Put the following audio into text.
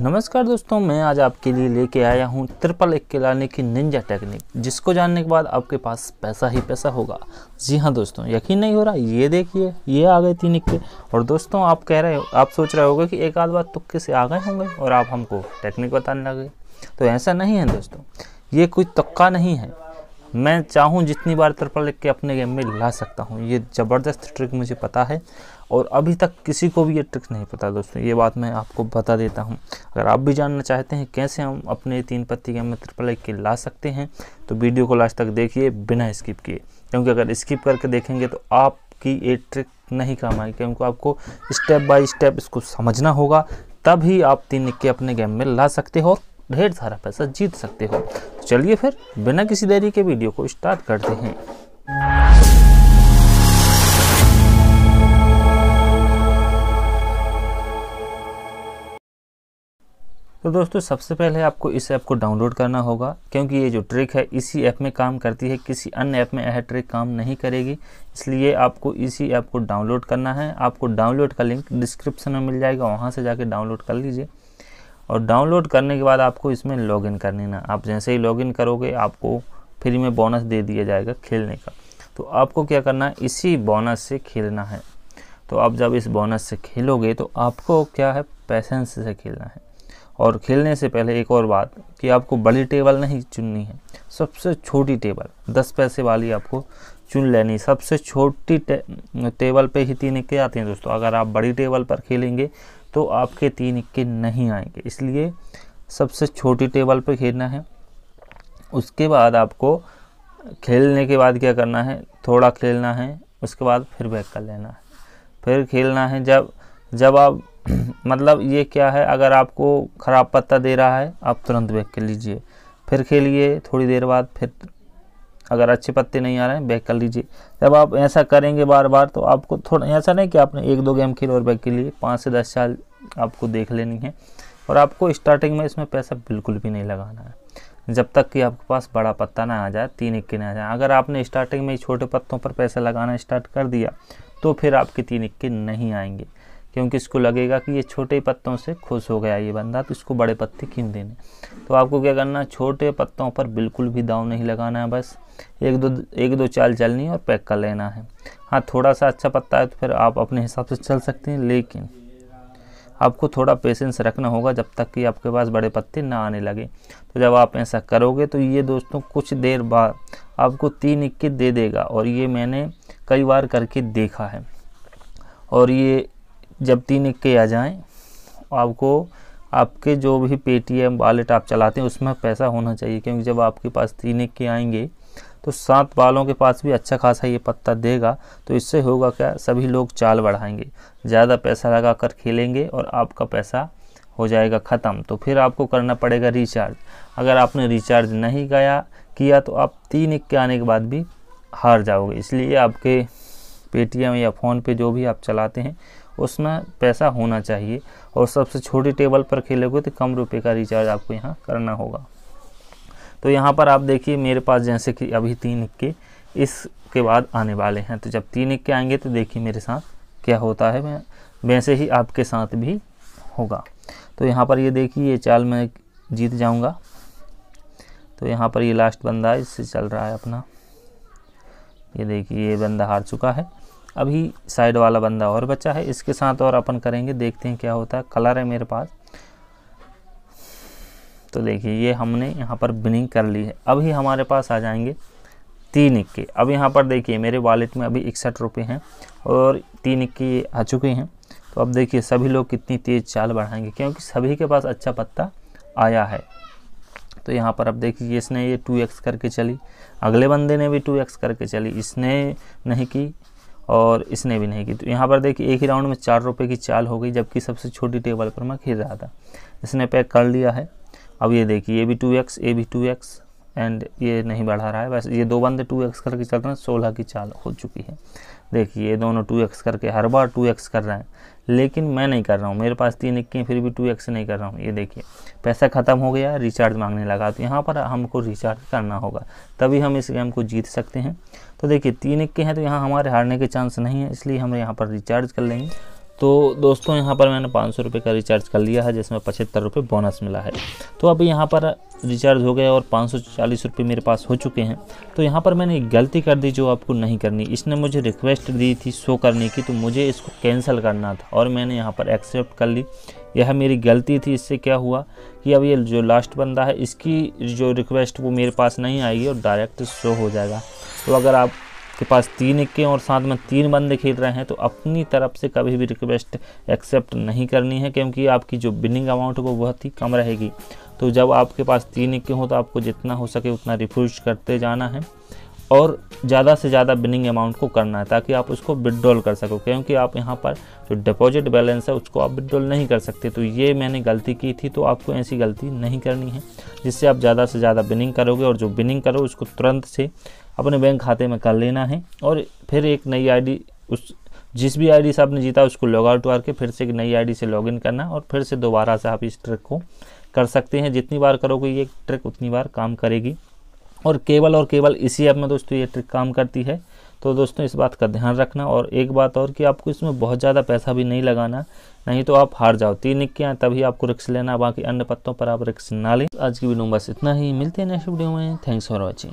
नमस्कार दोस्तों मैं आज आपके लिए लेके आया हूँ ट्रिपल एक के लाने की निंजा टेक्निक जिसको जानने के बाद आपके पास पैसा ही पैसा होगा जी हाँ दोस्तों यकीन नहीं हो रहा ये देखिए ये आ गए तीन इक्के और दोस्तों आप कह रहे हो आप सोच रहे होगे कि एक आध बार तुक्के से आ गए होंगे और आप हमको टेक्निक बताने लगे तो ऐसा नहीं है दोस्तों ये कोई तुक्का नहीं है मैं चाहूँ जितनी बार ट्रिपल लिख के अपने गेम में ला सकता हूँ ये ज़बरदस्त ट्रिक मुझे पता है और अभी तक किसी को भी ये ट्रिक नहीं पता दोस्तों ये बात मैं आपको बता देता हूँ अगर आप भी जानना चाहते हैं कैसे हम अपने तीन पत्ती गेम में ट्रिपल लिख के ला सकते हैं तो वीडियो को लास्ट तक देखिए बिना स्किप किए क्योंकि अगर स्किप करके देखेंगे तो आपकी ये ट्रिक नहीं काम आएगी क्योंकि आपको स्टेप बाय स्टेप इसको समझना होगा तब ही आप तीन निक्के अपने गेम में ला सकते हो ढेर सारा पैसा जीत सकते हो तो चलिए फिर बिना किसी देरी के वीडियो को स्टार्ट करते हैं तो दोस्तों सबसे पहले आपको इस ऐप को डाउनलोड करना होगा क्योंकि ये जो ट्रिक है इसी ऐप में काम करती है किसी अन्य ऐप में यह ट्रिक काम नहीं करेगी इसलिए आपको इसी ऐप को डाउनलोड करना है आपको डाउनलोड का लिंक डिस्क्रिप्शन में मिल जाएगा वहां से जाके डाउनलोड कर लीजिए और डाउनलोड करने के बाद आपको इसमें लॉगिन करनी ना आप जैसे ही लॉगिन करोगे आपको फ्री में बोनस दे दिया जाएगा खेलने का तो आपको क्या करना है इसी बोनस से खेलना है तो आप जब इस बोनस से खेलोगे तो आपको क्या है पैसेंस से खेलना है और खेलने से पहले एक और बात कि आपको बड़ी टेबल नहीं चुननी है सबसे छोटी टेबल दस पैसे वाली आपको चुन लेनी सबसे छोटी टे, टेबल पे ही तीन के आते हैं दोस्तों अगर आप बड़ी टेबल पर खेलेंगे तो आपके तीन इक्के नहीं आएंगे इसलिए सबसे छोटी टेबल पर खेलना है उसके बाद आपको खेलने के बाद क्या करना है थोड़ा खेलना है उसके बाद फिर बैक कर लेना है फिर खेलना है जब जब आप मतलब ये क्या है अगर आपको ख़राब पत्ता दे रहा है आप तुरंत बैक कर लीजिए फिर खेलिए थोड़ी देर बाद फिर अगर अच्छे पत्ते नहीं आ रहे हैं बैक कर लीजिए जब आप ऐसा करेंगे बार बार तो आपको थोड़ा ऐसा नहीं कि आपने एक दो गेम खेले और बैक के लिए पाँच से दस साल आपको देख लेनी है और आपको स्टार्टिंग में इसमें पैसा बिल्कुल भी नहीं लगाना है जब तक कि आपके पास बड़ा पत्ता ना आ जाए तीन इक्के ना आ जाए अगर आपने स्टार्टिंग में छोटे पत्तों पर पैसा लगाना स्टार्ट कर दिया तो फिर आपके तीन इक्के नहीं आएंगे क्योंकि इसको लगेगा कि ये छोटे पत्तों से खुश हो गया ये बंदा तो इसको बड़े पत्ते क्यों देने तो आपको क्या करना है छोटे पत्तों पर बिल्कुल भी दाव नहीं लगाना है बस एक दो एक दो चाल चलनी और पैक कर लेना है हाँ थोड़ा सा अच्छा पत्ता है तो फिर आप अपने हिसाब से चल सकते हैं लेकिन आपको थोड़ा पेशेंस रखना होगा जब तक कि आपके पास बड़े पत्ते ना आने लगे तो जब आप ऐसा करोगे तो ये दोस्तों कुछ देर बाद आपको तीन इक्के दे देगा और ये मैंने कई बार करके देखा है और ये जब तीन इक्के आ जाएं आपको आपके जो भी पेटीएम वॉलेट आप चलाते हैं उसमें पैसा होना चाहिए क्योंकि जब आपके पास तीन इक्के आएंगे तो सात बालों के पास भी अच्छा खासा ये पत्ता देगा तो इससे होगा क्या सभी लोग चाल बढ़ाएंगे ज़्यादा पैसा लगा कर खेलेंगे और आपका पैसा हो जाएगा ख़त्म तो फिर आपको करना पड़ेगा रिचार्ज अगर आपने रिचार्ज नहीं गया किया तो आप तीन एक के आने के बाद भी हार जाओगे इसलिए आपके पेटीएम या फ़ोन पे जो भी आप चलाते हैं उसमें पैसा होना चाहिए और सबसे छोटी टेबल पर खेलोगे तो कम रुपए का रिचार्ज आपको यहाँ करना होगा तो यहाँ पर आप देखिए मेरे पास जैसे कि अभी तीन इक्के इसके बाद आने वाले हैं तो जब तीन इक्के आएंगे तो देखिए मेरे साथ क्या होता है वैसे ही आपके साथ भी होगा तो यहाँ पर ये देखिए ये चाल मैं जीत जाऊँगा तो यहाँ पर ये लास्ट बंदा है इससे चल रहा है अपना ये देखिए ये बंदा हार चुका है अभी साइड वाला बंदा और बचा है इसके साथ और अपन करेंगे देखते हैं क्या होता है कलर है मेरे पास तो देखिए ये हमने यहाँ पर बिनिंग कर ली है अभी हमारे पास आ जाएंगे तीन इक्के अब यहाँ पर देखिए मेरे वॉलेट में अभी इकसठ रुपये हैं और तीन इक्के आ चुके हैं तो अब देखिए सभी लोग कितनी तेज़ चाल बढ़ाएंगे क्योंकि सभी के पास अच्छा पत्ता आया है तो यहाँ पर अब देखिए इसने ये टू एक्स करके चली अगले बंदे ने भी टू एक्स करके चली इसने नहीं की और इसने भी नहीं की तो यहाँ पर देखिए एक ही राउंड में चार रुपये की चाल हो गई जबकि सबसे छोटी टेबल पर मैं खेल रहा था इसने पैक कर लिया है अब ये देखिए ये भी टू एक्स ए भी टू एक्स एंड ये नहीं बढ़ा रहा है बस ये दो बंदे टू एक्स करके चल रहे हैं सोलह की चाल हो चुकी है देखिए ये दोनों टू एक्स करके हर बार टू एक्स कर रहे हैं लेकिन मैं नहीं कर रहा हूँ मेरे पास तीन इक्की फिर भी टू एक्स नहीं कर रहा हूँ ये देखिए पैसा ख़त्म हो गया रिचार्ज मांगने लगा तो यहाँ पर हमको रिचार्ज करना होगा तभी हम इस गेम को जीत सकते हैं तो देखिए तीन इक्के हैं तो यहाँ हमारे हारने के चांस नहीं है इसलिए हम यहाँ पर रिचार्ज कर लेंगे तो दोस्तों यहाँ पर मैंने पाँच सौ रुपये का रिचार्ज कर लिया है जिसमें पचहत्तर रुपये बोनस मिला है तो अभी यहाँ पर रिचार्ज हो गया और पाँच सौ चालीस रुपये मेरे पास हो चुके हैं तो यहाँ पर मैंने एक गलती कर दी जो आपको नहीं करनी इसने मुझे रिक्वेस्ट दी थी शो करने की तो मुझे इसको कैंसिल करना था और मैंने यहाँ पर एक्सेप्ट कर ली यह मेरी गलती थी इससे क्या हुआ कि अब ये जो लास्ट बंदा है इसकी जो रिक्वेस्ट वो मेरे पास नहीं आएगी और डायरेक्ट शो हो जाएगा तो अगर आप के पास तीन इक्के और साथ में तीन बंदे खेल रहे हैं तो अपनी तरफ से कभी भी रिक्वेस्ट एक्सेप्ट नहीं करनी है क्योंकि आपकी जो बिनिंग अमाउंट है वो बहुत ही कम रहेगी तो जब आपके पास तीन इक्के हों तो आपको जितना हो सके उतना रिफ्यूज करते जाना है और ज़्यादा से ज़्यादा बिनिंग अमाउंट को करना है ताकि आप उसको विड्रॉल कर सको क्योंकि आप यहाँ पर जो डिपॉजिट बैलेंस है उसको आप विड्रॉल नहीं कर सकते तो ये मैंने गलती की थी तो आपको ऐसी गलती नहीं करनी है जिससे आप ज़्यादा से ज़्यादा बिनिंग करोगे और जो बिनिंग करो उसको तुरंत से अपने बैंक खाते में कर लेना है और फिर एक नई आईडी उस जिस भी आईडी से आपने जीता उसको लॉग आउट करके फिर से एक नई आईडी से लॉगिन करना और फिर से दोबारा से आप इस ट्रिक को कर सकते हैं जितनी बार करोगे ये ट्रिक उतनी बार काम करेगी और केवल और केवल इसी ऐप में दोस्तों ये ट्रिक काम करती है तो दोस्तों इस बात का ध्यान रखना और एक बात और कि आपको इसमें बहुत ज़्यादा पैसा भी नहीं लगाना नहीं तो आप हार जाओ तीन इक्के तभी आपको रिक्स लेना बाकी अन्य पत्तों पर आप रिक्स ना लें आज की वीडियो बस इतना ही मिलते हैं नेक्स्ट वीडियो में थैंक्स फॉर वॉचिंग